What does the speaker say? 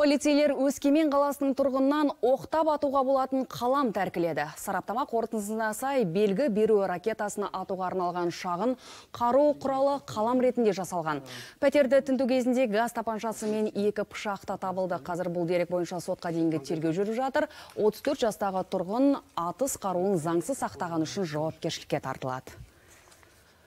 Полицейлер Өскемен қаласының тұрғыннан оқтап атуға болатын қалам тәркіледі. Сараптама қорытындысына сай белгі беру ракетасына атуға арналған шағын қару құралы қалам ретінде жасалған. Пәтерді тінту кезінде газ тапаншасы мен екі та табылды. Қазір бұл дерек бойынша сотқа дейінгі тергеу жүріп жатыр. 34 жастағы тұрғын атыс қаруын заңсыз сақтаған үшін жауапкершілікке тартылады.